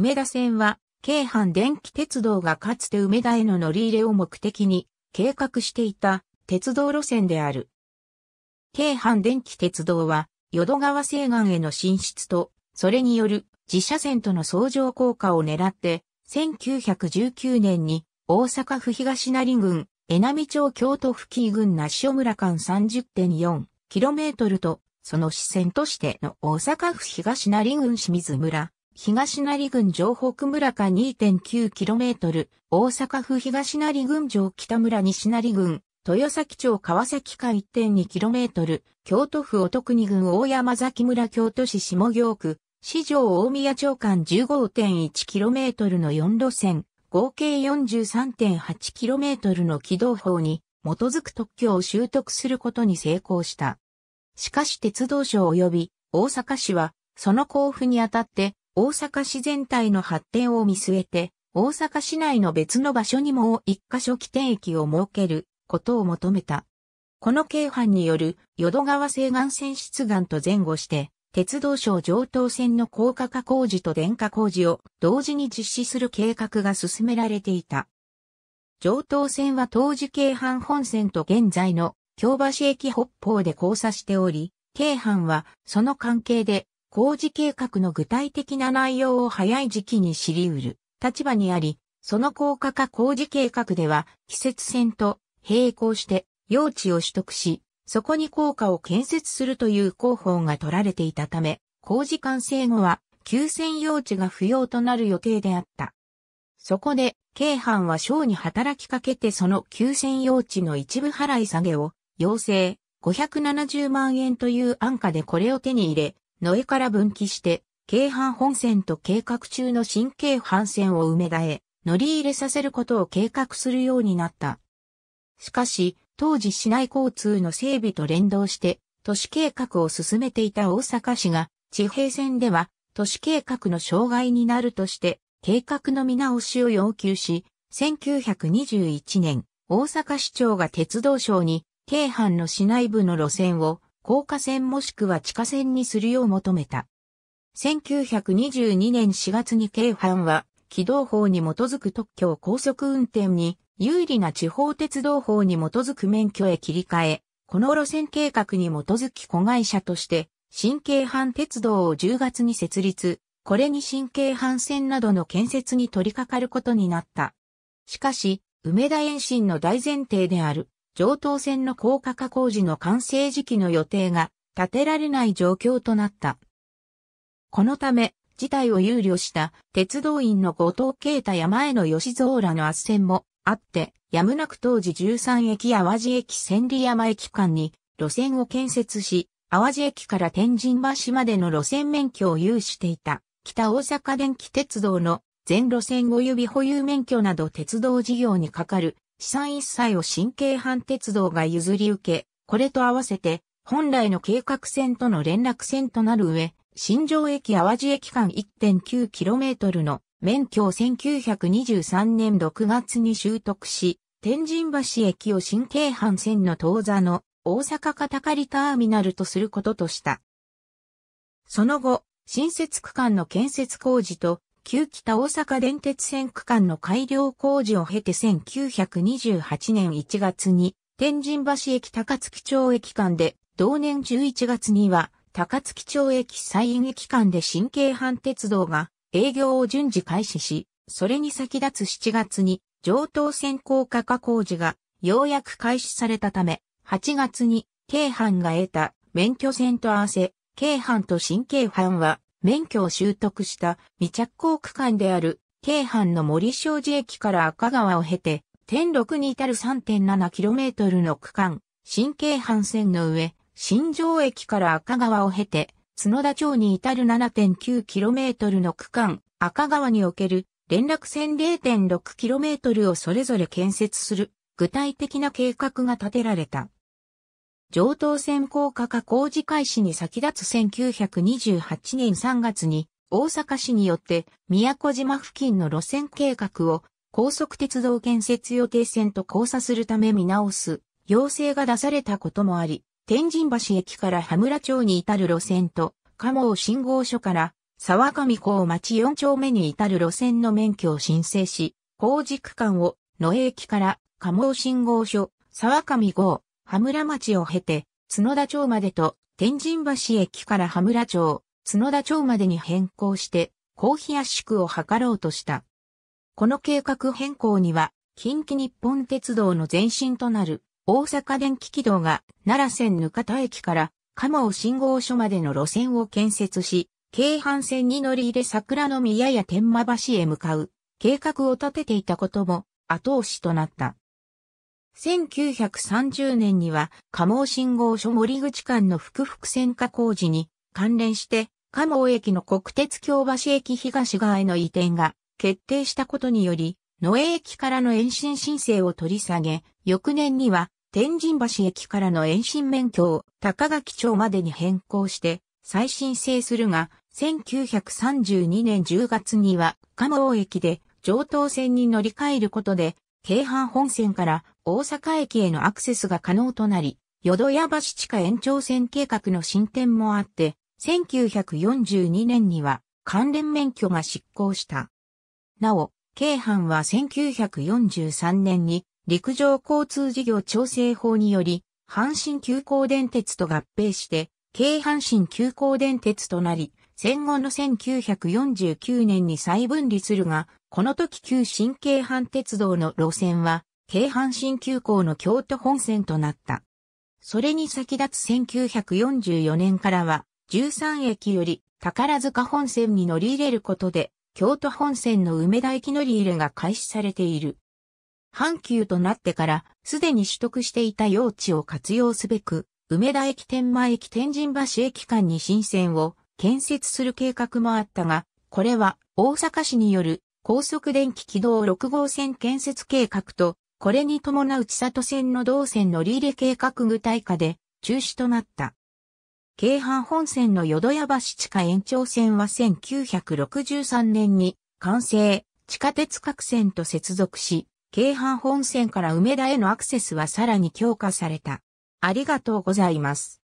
梅田線は、京阪電気鉄道がかつて梅田への乗り入れを目的に計画していた鉄道路線である。京阪電気鉄道は、淀川西岸への進出と、それによる自社線との相乗効果を狙って、1919年に大阪府東成郡、江波町京都府紀伊郡那塩村間 30.4km と、その支線としての大阪府東成郡清水村、東成郡城北村か 2.9km、大阪府東成郡城北村西成郡、豊崎町川崎か 1.2km、京都府お乙に郡大山崎村京都市下京区、市場大宮町間 15.1km の4路線、合計 43.8km の軌道法に基づく特許を習得することに成功した。しかし鉄道省及び大阪市はその交付にあたって大阪市全体の発展を見据えて、大阪市内の別の場所にも一箇所起点駅を設けることを求めた。この京阪による淀川西岸線出岸と前後して、鉄道省上等線の高架化工事と電化工事を同時に実施する計画が進められていた。上等線は当時京阪本線と現在の京橋駅北方で交差しており、京阪はその関係で工事計画の具体的な内容を早い時期に知り得る立場にあり、その効果化工事計画では、季節線と並行して用地を取得し、そこに効果を建設するという広報が取られていたため、工事完成後は、休戦用地が不要となる予定であった。そこで、京阪は省に働きかけてその休戦用地の一部払い下げを要請570万円という安価でこれを手に入れ、野江から分岐して、京阪本線と計画中の新京阪線を埋め替え、乗り入れさせることを計画するようになった。しかし、当時市内交通の整備と連動して、都市計画を進めていた大阪市が、地平線では都市計画の障害になるとして、計画の見直しを要求し、1921年、大阪市長が鉄道省に、京阪の市内部の路線を高架線もしくは地下線にするよう求めた。1922年4月に京阪は、軌道法に基づく特許を高速運転に、有利な地方鉄道法に基づく免許へ切り替え、この路線計画に基づき子会社として、新京阪鉄道を10月に設立、これに新京阪線などの建設に取り掛かることになった。しかし、梅田延伸の大前提である、上等線の高架化工事の完成時期の予定が立てられない状況となった。このため、事態を憂慮した鉄道員の後藤啓太山への吉蔵らの圧線もあって、やむなく当時13駅淡路駅千里山駅間に路線を建設し、淡路駅から天神橋までの路線免許を有していた北大阪電気鉄道の全路線及び保有免許など鉄道事業にかかる資産一切を新京阪鉄道が譲り受け、これと合わせて、本来の計画線との連絡線となる上、新城駅淡路駅間 1.9km の免許を1923年6月に習得し、天神橋駅を新京阪線の当座の大阪片タカリターミナルとすることとした。その後、新設区間の建設工事と旧北大阪電鉄線区間の改良工事を経て1928年1月に天神橋駅高槻町駅間で、同年11月には高槻町駅西院駅間で新京阪鉄道が営業を順次開始し、それに先立つ7月に上等線高架化工事がようやく開始されたため、8月に京阪が得た免許線と合わせ、京阪と新京阪は免許を習得した未着工区間である京阪の森商事駅から赤川を経て、天禄に至る 3.7km の区間、新京阪線の上、新城駅から赤川を経て、角田町に至る 7.9km の区間、赤川における連絡線 0.6km をそれぞれ建設する具体的な計画が立てられた。上等線高架化工事開始に先立つ1928年3月に大阪市によって宮古島付近の路線計画を高速鉄道建設予定線と交差するため見直す要請が出されたこともあり、天神橋駅から羽村町に至る路線と、加茂信号所から沢上港町4丁目に至る路線の免許を申請し、工事区間を野駅から加茂信号所、沢上号、羽村町を経て、角田町までと、天神橋駅から羽村町、角田町までに変更して、公費圧縮を図ろうとした。この計画変更には、近畿日本鉄道の前身となる、大阪電気軌道が奈良線額田駅から鴨生信号所までの路線を建設し、京阪線に乗り入れ桜の宮や天満橋へ向かう計画を立てていたことも後押しとなった。1930年には、加茂信号所森口間の複々線化工事に関連して、加茂駅の国鉄京橋駅東側への移転が決定したことにより、野江駅からの延伸申請を取り下げ、翌年には天神橋駅からの延伸免許を高垣町までに変更して再申請するが、1932年10月には加茂駅で上等線に乗り換えることで京阪本線から大阪駅へのアクセスが可能となり、淀屋橋地下延長線計画の進展もあって、1942年には関連免許が執行した。なお、京阪は1943年に陸上交通事業調整法により、阪神急行電鉄と合併して、京阪神急行電鉄となり、戦後の1949年に再分離するが、この時旧新京阪鉄道の路線は、京阪新急行の京都本線となった。それに先立つ1944年からは、13駅より宝塚本線に乗り入れることで、京都本線の梅田駅乗り入れが開始されている。阪急となってから、すでに取得していた用地を活用すべく、梅田駅天満駅天神橋駅間に新線を建設する計画もあったが、これは大阪市による高速電気軌道6号線建設計画と、これに伴う千里線の同線乗り入れ計画具体化で中止となった。京阪本線の淀屋橋地下延長線は1963年に完成、地下鉄各線と接続し、京阪本線から梅田へのアクセスはさらに強化された。ありがとうございます。